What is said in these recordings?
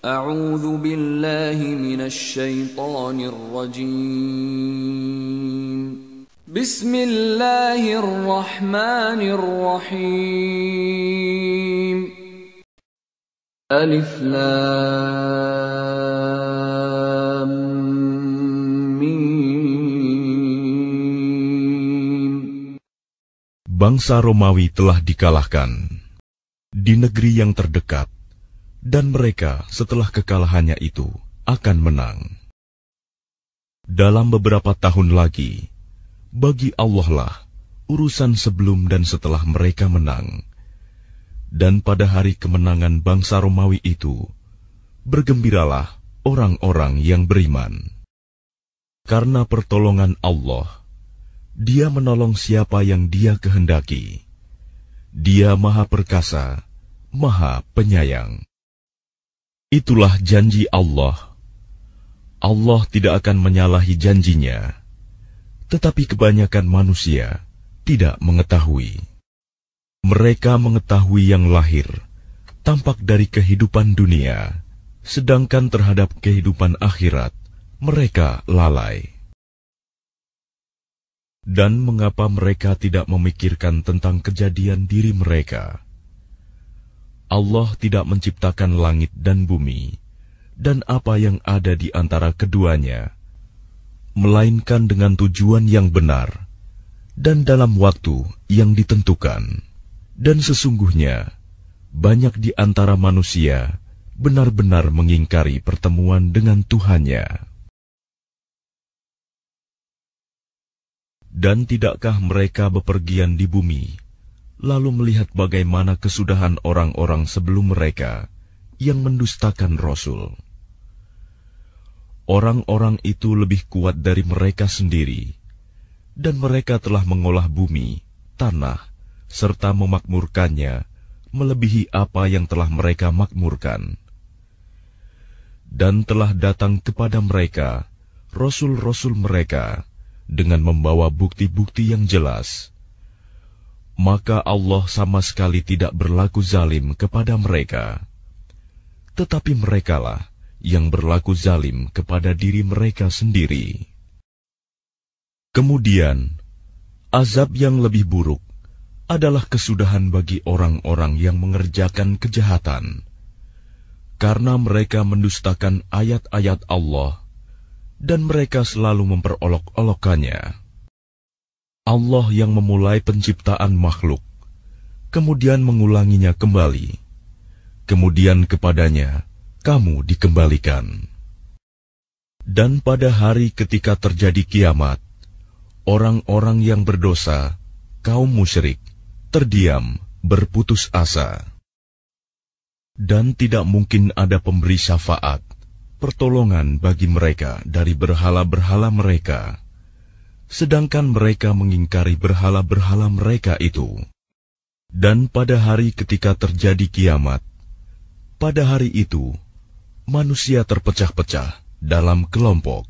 أعوذ بالله من الشيطان الرجيم بسم الله الرحمن الرحيم ألف لام ميم Bangsa Romawi telah dikalahkan di negeri yang terdekat dan mereka setelah kekalahannya itu akan menang. Dalam beberapa tahun lagi, bagi Allah lah urusan sebelum dan setelah mereka menang. Dan pada hari kemenangan bangsa Romawi itu, bergembiralah orang-orang yang beriman. Karena pertolongan Allah, Dia menolong siapa yang Dia kehendaki. Dia Maha Perkasa, Maha Penyayang. Itulah janji Allah. Allah tidak akan menyalahi janjinya, tetapi kebanyakan manusia tidak mengetahui. Mereka mengetahui yang lahir tampak dari kehidupan dunia, sedangkan terhadap kehidupan akhirat mereka lalai. Dan mengapa mereka tidak memikirkan tentang kejadian diri mereka? Allah tidak menciptakan langit dan bumi, dan apa yang ada di antara keduanya, melainkan dengan tujuan yang benar dan dalam waktu yang ditentukan. Dan sesungguhnya, banyak di antara manusia benar-benar mengingkari pertemuan dengan Tuhannya. Dan tidakkah mereka bepergian di bumi? lalu melihat bagaimana kesudahan orang-orang sebelum mereka yang mendustakan Rasul. Orang-orang itu lebih kuat dari mereka sendiri, dan mereka telah mengolah bumi, tanah, serta memakmurkannya melebihi apa yang telah mereka makmurkan. Dan telah datang kepada mereka rasul-rasul mereka dengan membawa bukti-bukti yang jelas maka Allah sama sekali tidak berlaku zalim kepada mereka. Tetapi merekalah yang berlaku zalim kepada diri mereka sendiri. Kemudian, azab yang lebih buruk adalah kesudahan bagi orang-orang yang mengerjakan kejahatan, karena mereka mendustakan ayat-ayat Allah dan mereka selalu memperolok olokkannya Allah yang memulai penciptaan makhluk, kemudian mengulanginya kembali, kemudian kepadanya kamu dikembalikan. Dan pada hari ketika terjadi kiamat, orang-orang yang berdosa, kaum musyrik, terdiam, berputus asa. Dan tidak mungkin ada pemberi syafaat, pertolongan bagi mereka dari berhala-berhala mereka sedangkan mereka mengingkari berhala-berhala mereka itu. Dan pada hari ketika terjadi kiamat, pada hari itu manusia terpecah-pecah dalam kelompok.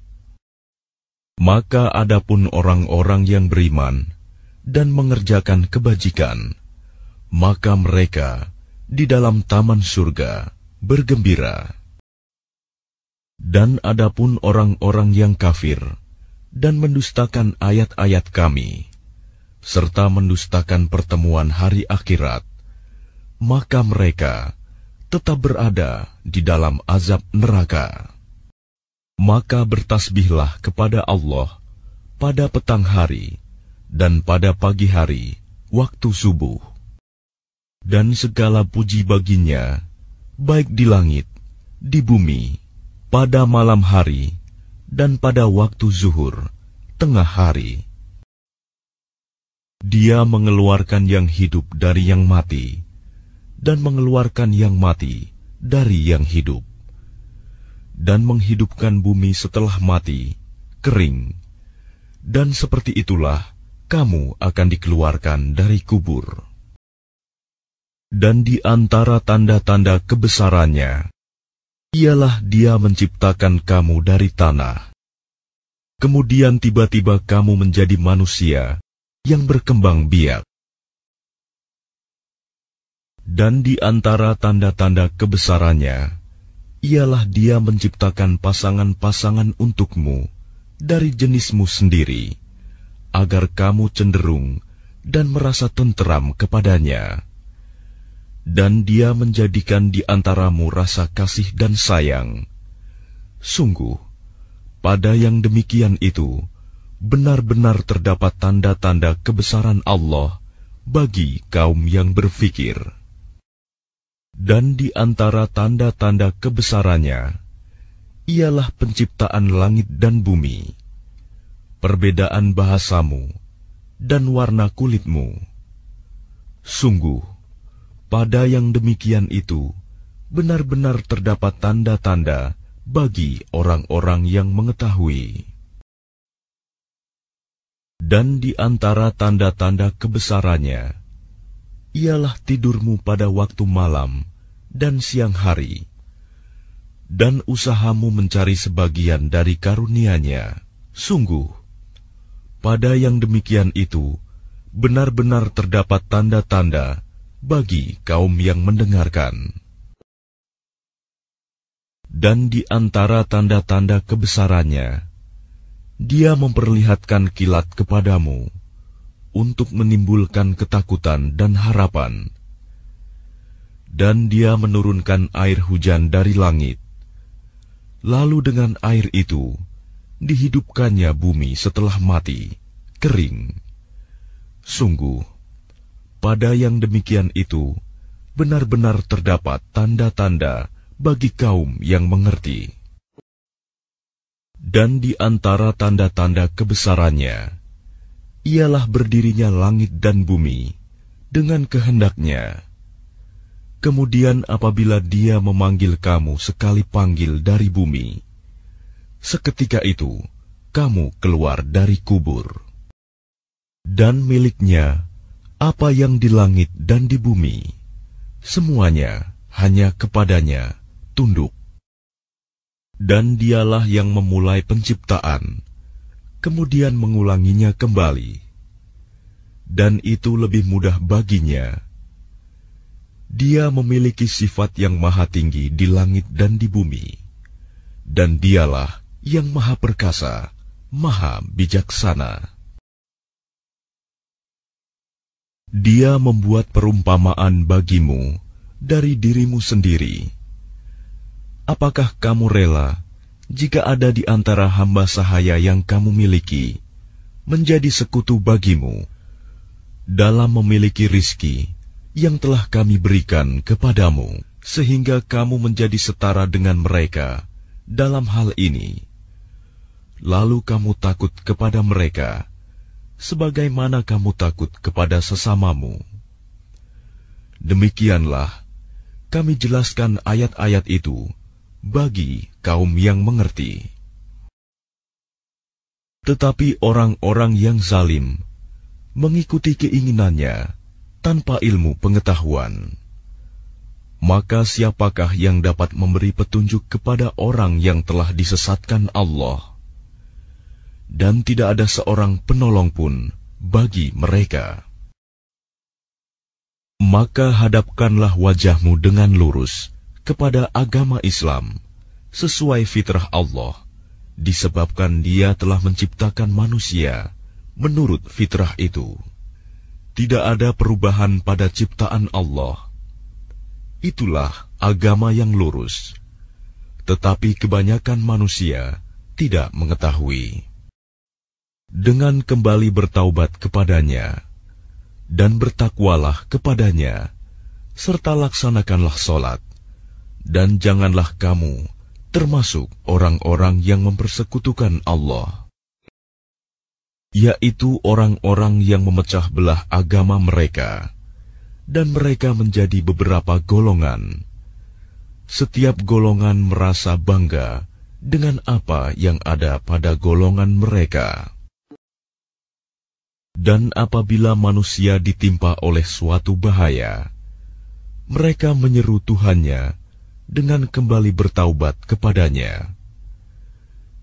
Maka adapun orang-orang yang beriman dan mengerjakan kebajikan, maka mereka di dalam taman surga bergembira. Dan adapun orang-orang yang kafir, dan mendustakan ayat-ayat Kami, serta mendustakan pertemuan hari akhirat, maka mereka tetap berada di dalam azab neraka. Maka bertasbihlah kepada Allah pada petang hari dan pada pagi hari, waktu subuh. Dan segala puji baginya, baik di langit, di bumi, pada malam hari, dan pada waktu zuhur, tengah hari, dia mengeluarkan yang hidup dari yang mati, dan mengeluarkan yang mati dari yang hidup, dan menghidupkan bumi setelah mati, kering, dan seperti itulah kamu akan dikeluarkan dari kubur. Dan di antara tanda-tanda kebesarannya, ialah Dia menciptakan kamu dari tanah. Kemudian tiba-tiba kamu menjadi manusia yang berkembang biak. Dan di antara tanda-tanda kebesarannya, ialah Dia menciptakan pasangan-pasangan untukmu dari jenismu sendiri, agar kamu cenderung dan merasa tenteram kepadanya dan Dia menjadikan di antaramu rasa kasih dan sayang. Sungguh, pada yang demikian itu benar-benar terdapat tanda-tanda kebesaran Allah bagi kaum yang berfikir. Dan di antara tanda-tanda kebesarannya ialah penciptaan langit dan bumi, perbedaan bahasamu, dan warna kulitmu. Sungguh, pada yang demikian itu, benar-benar terdapat tanda-tanda bagi orang-orang yang mengetahui. Dan di antara tanda-tanda kebesarannya, ialah tidurmu pada waktu malam dan siang hari, dan usahamu mencari sebagian dari karunia-Nya. Sungguh, pada yang demikian itu benar-benar terdapat tanda-tanda bagi kaum yang mendengarkan. Dan di antara tanda-tanda kebesarannya, Dia memperlihatkan kilat kepadamu untuk menimbulkan ketakutan dan harapan. Dan Dia menurunkan air hujan dari langit. Lalu dengan air itu, dihidupkannya bumi setelah mati, kering. Sungguh, pada yang demikian itu, benar-benar terdapat tanda-tanda bagi kaum yang mengerti. Dan di antara tanda-tanda kebesarannya, ialah berdirinya langit dan bumi dengan kehendaknya. Kemudian apabila dia memanggil kamu sekali panggil dari bumi, seketika itu kamu keluar dari kubur. Dan miliknya apa yang di langit dan di bumi, semuanya hanya kepadanya tunduk. Dan dialah yang memulai penciptaan, kemudian mengulanginya kembali. Dan itu lebih mudah baginya. Dia memiliki sifat yang maha tinggi di langit dan di bumi. Dan dialah yang maha perkasa, maha bijaksana. Dia membuat perumpamaan bagimu dari dirimu sendiri. Apakah kamu rela jika ada di antara hamba sahaya yang kamu miliki menjadi sekutu bagimu dalam memiliki rizki yang telah kami berikan kepadamu, sehingga kamu menjadi setara dengan mereka dalam hal ini? Lalu kamu takut kepada mereka sebagaimana kamu takut kepada sesamamu. Demikianlah kami jelaskan ayat-ayat itu bagi kaum yang mengerti. Tetapi orang-orang yang zalim mengikuti keinginannya tanpa ilmu pengetahuan. Maka siapakah yang dapat memberi petunjuk kepada orang yang telah disesatkan Allah? dan tidak ada seorang penolong pun bagi mereka. Maka hadapkanlah wajahmu dengan lurus kepada agama Islam sesuai fitrah Allah, disebabkan Dia telah menciptakan manusia menurut fitrah itu. Tidak ada perubahan pada ciptaan Allah. Itulah agama yang lurus, tetapi kebanyakan manusia tidak mengetahui dengan kembali bertaubat kepadanya dan bertakwalah kepadanya serta laksanakanlah solat dan janganlah kamu termasuk orang-orang yang mempersekutukan Allah yaitu orang-orang yang memecah belah agama mereka dan mereka menjadi beberapa golongan setiap golongan merasa bangga dengan apa yang ada pada golongan mereka. Dan apabila manusia ditimpa oleh suatu bahaya, mereka menyeru Tuhannya dengan kembali bertaubat kepadanya.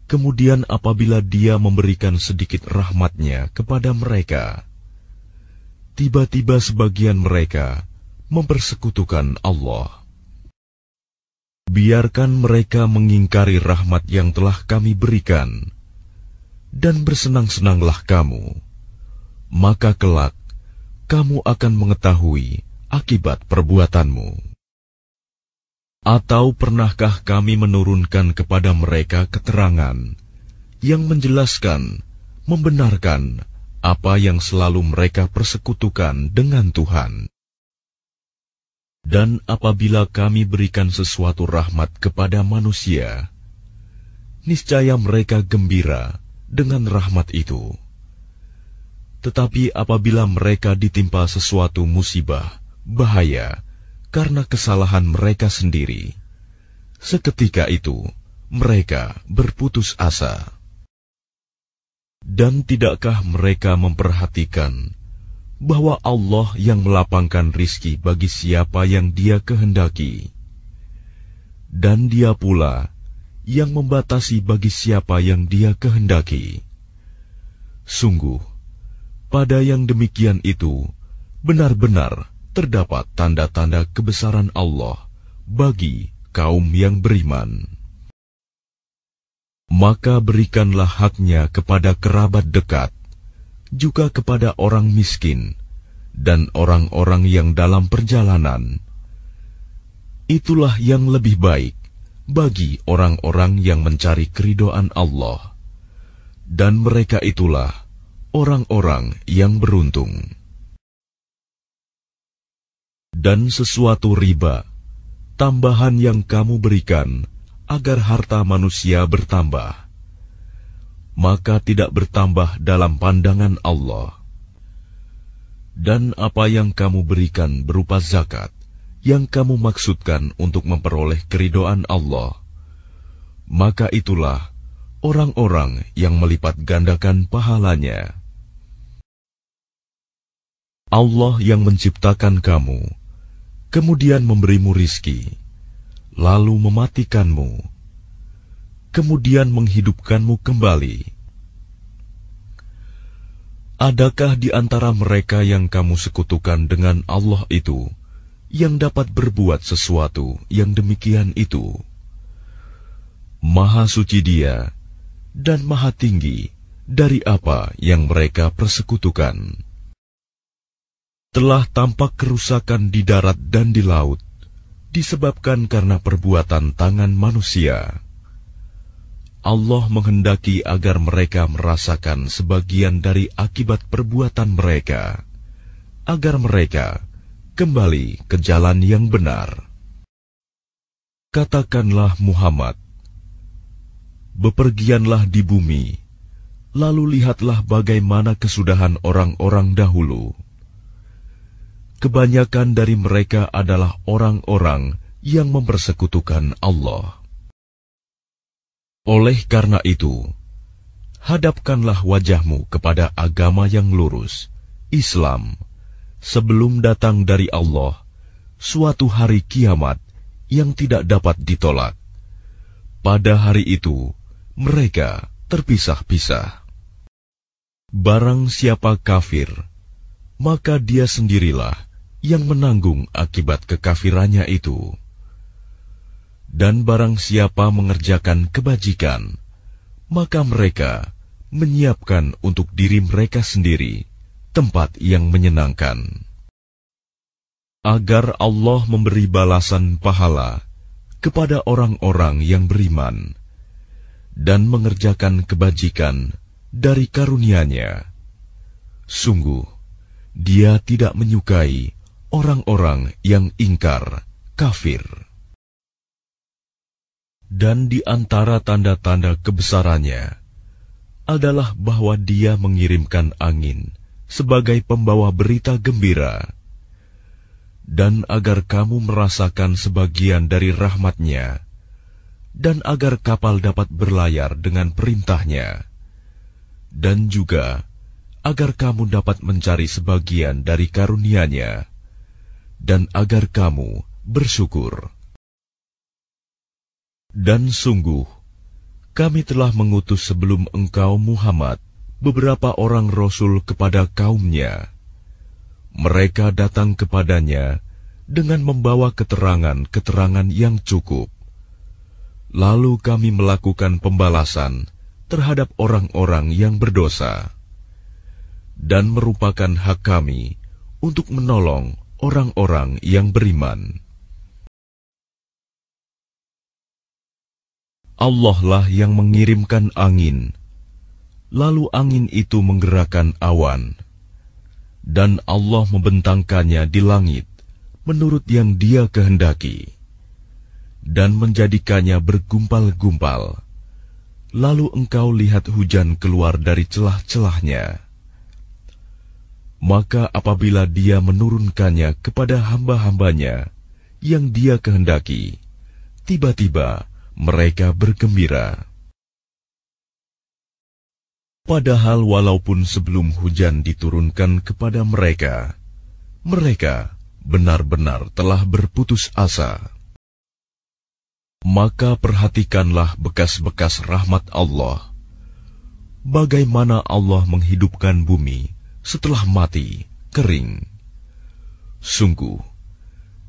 Kemudian apabila dia memberikan sedikit rahmatnya kepada mereka, tiba-tiba sebagian mereka mempersekutukan Allah. Biarkan mereka mengingkari rahmat yang telah kami berikan, dan bersenang-senanglah kamu maka kelak kamu akan mengetahui akibat perbuatanmu. Atau pernahkah kami menurunkan kepada mereka keterangan yang menjelaskan, membenarkan apa yang selalu mereka persekutukan dengan Tuhan? Dan apabila kami berikan sesuatu rahmat kepada manusia, niscaya mereka gembira dengan rahmat itu. Tetapi apabila mereka ditimpa sesuatu musibah, bahaya, karena kesalahan mereka sendiri, seketika itu mereka berputus asa. Dan tidakkah mereka memperhatikan bahwa Allah yang melapangkan rizki bagi siapa yang dia kehendaki, dan dia pula yang membatasi bagi siapa yang dia kehendaki. Sungguh, pada yang demikian itu, benar-benar terdapat tanda-tanda kebesaran Allah bagi kaum yang beriman. Maka berikanlah haknya kepada kerabat dekat, juga kepada orang miskin, dan orang-orang yang dalam perjalanan. Itulah yang lebih baik bagi orang-orang yang mencari keridoan Allah. Dan mereka itulah orang-orang yang beruntung. Dan sesuatu riba, tambahan yang kamu berikan agar harta manusia bertambah, maka tidak bertambah dalam pandangan Allah. Dan apa yang kamu berikan berupa zakat, yang kamu maksudkan untuk memperoleh keridoan Allah, maka itulah orang-orang yang melipat gandakan pahalanya. Allah yang menciptakan kamu, kemudian memberimu rizki, lalu mematikanmu, kemudian menghidupkanmu kembali. Adakah di antara mereka yang kamu sekutukan dengan Allah itu yang dapat berbuat sesuatu yang demikian itu? Maha suci Dia dan Maha tinggi dari apa yang mereka persekutukan telah tampak kerusakan di darat dan di laut, disebabkan karena perbuatan tangan manusia. Allah menghendaki agar mereka merasakan sebagian dari akibat perbuatan mereka, agar mereka kembali ke jalan yang benar. Katakanlah Muhammad, bepergianlah di bumi, lalu lihatlah bagaimana kesudahan orang-orang dahulu kebanyakan dari mereka adalah orang-orang yang mempersekutukan Allah. Oleh karena itu, hadapkanlah wajahmu kepada agama yang lurus, Islam, sebelum datang dari Allah suatu hari kiamat yang tidak dapat ditolak. Pada hari itu, mereka terpisah-pisah. Barang siapa kafir, maka dia sendirilah yang menanggung akibat kekafirannya itu. Dan barang siapa mengerjakan kebajikan, maka mereka menyiapkan untuk diri mereka sendiri tempat yang menyenangkan. Agar Allah memberi balasan pahala kepada orang-orang yang beriman dan mengerjakan kebajikan dari karunia-Nya. Sungguh, Dia tidak menyukai orang-orang yang ingkar kafir. Dan di antara tanda-tanda kebesarannya adalah bahwa Dia mengirimkan angin sebagai pembawa berita gembira, dan agar kamu merasakan sebagian dari rahmatnya, dan agar kapal dapat berlayar dengan perintahnya, dan juga agar kamu dapat mencari sebagian dari karunia-Nya dan agar kamu bersyukur. Dan sungguh, kami telah mengutus sebelum engkau Muhammad beberapa orang rasul kepada kaumnya. Mereka datang kepadanya dengan membawa keterangan-keterangan yang cukup. Lalu kami melakukan pembalasan terhadap orang-orang yang berdosa. Dan merupakan hak kami untuk menolong orang-orang yang beriman. Allah lah yang mengirimkan angin, lalu angin itu menggerakkan awan, dan Allah membentangkannya di langit menurut yang Dia kehendaki, dan menjadikannya bergumpal-gumpal. Lalu engkau lihat hujan keluar dari celah-celahnya. Maka apabila dia menurunkannya kepada hamba-hambanya yang dia kehendaki, tiba-tiba mereka bergembira. Padahal walaupun sebelum hujan diturunkan kepada mereka, mereka benar-benar telah berputus asa. Maka perhatikanlah bekas-bekas rahmat Allah, bagaimana Allah menghidupkan bumi setelah mati, kering. Sungguh,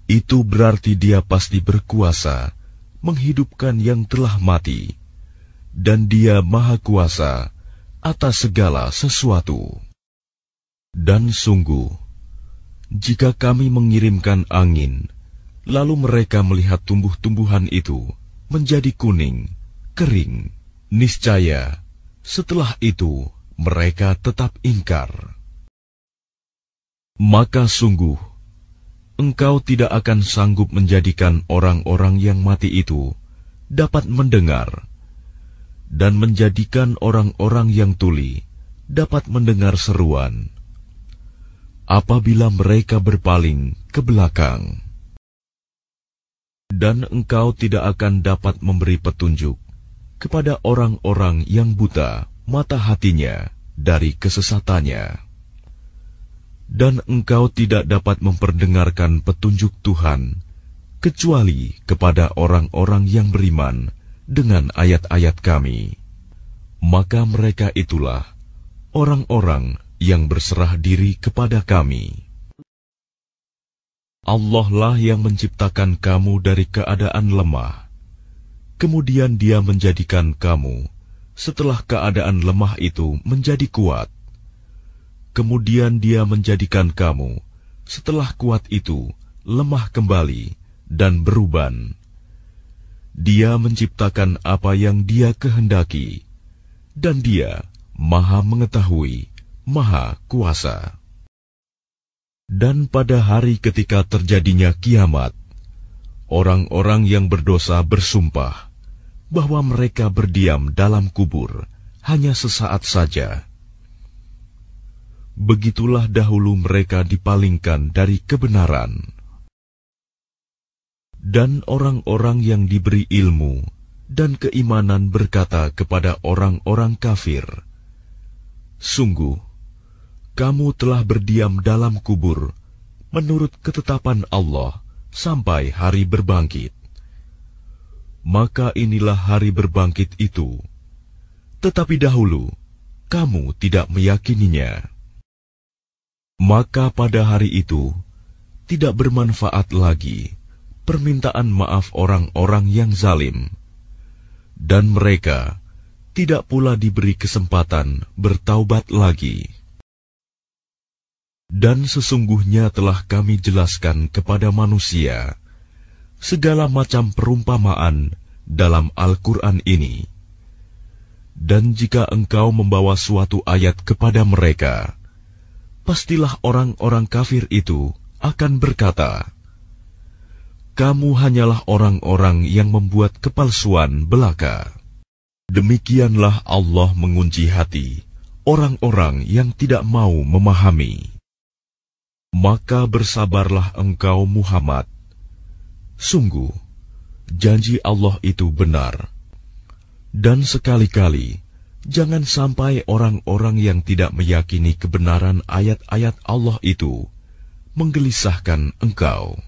itu berarti dia pasti berkuasa menghidupkan yang telah mati, dan dia maha kuasa atas segala sesuatu. Dan sungguh, jika kami mengirimkan angin, lalu mereka melihat tumbuh-tumbuhan itu menjadi kuning, kering, niscaya setelah itu mereka tetap ingkar maka sungguh engkau tidak akan sanggup menjadikan orang-orang yang mati itu dapat mendengar dan menjadikan orang-orang yang tuli dapat mendengar seruan apabila mereka berpaling ke belakang dan engkau tidak akan dapat memberi petunjuk kepada orang-orang yang buta mata hatinya dari kesesatannya dan engkau tidak dapat memperdengarkan petunjuk Tuhan kecuali kepada orang-orang yang beriman dengan ayat-ayat Kami. Maka mereka itulah orang-orang yang berserah diri kepada Kami. Allah lah yang menciptakan kamu dari keadaan lemah. Kemudian Dia menjadikan kamu setelah keadaan lemah itu menjadi kuat Kemudian dia menjadikan kamu setelah kuat itu lemah kembali dan beruban. Dia menciptakan apa yang dia kehendaki, dan dia maha mengetahui, maha kuasa. Dan pada hari ketika terjadinya kiamat, orang-orang yang berdosa bersumpah bahwa mereka berdiam dalam kubur hanya sesaat saja begitulah dahulu mereka dipalingkan dari kebenaran. Dan orang-orang yang diberi ilmu dan keimanan berkata kepada orang-orang kafir, "Sungguh, kamu telah berdiam dalam kubur menurut ketetapan Allah sampai hari berbangkit." Maka inilah hari berbangkit itu, tetapi dahulu kamu tidak meyakininya. Maka pada hari itu tidak bermanfaat lagi permintaan maaf orang-orang yang zalim, dan mereka tidak pula diberi kesempatan bertaubat lagi. Dan sesungguhnya telah kami jelaskan kepada manusia segala macam perumpamaan dalam Al-Quran ini. Dan jika engkau membawa suatu ayat kepada mereka, pastilah orang-orang kafir itu akan berkata, "Kamu hanyalah orang-orang yang membuat kepalsuan belaka." Demikianlah Allah mengunci hati orang-orang yang tidak mau memahami. Maka bersabarlah engkau, Muhammad. Sungguh, janji Allah itu benar, dan sekali-kali Jangan sampai orang-orang yang tidak meyakini kebenaran ayat-ayat Allah itu menggelisahkan engkau.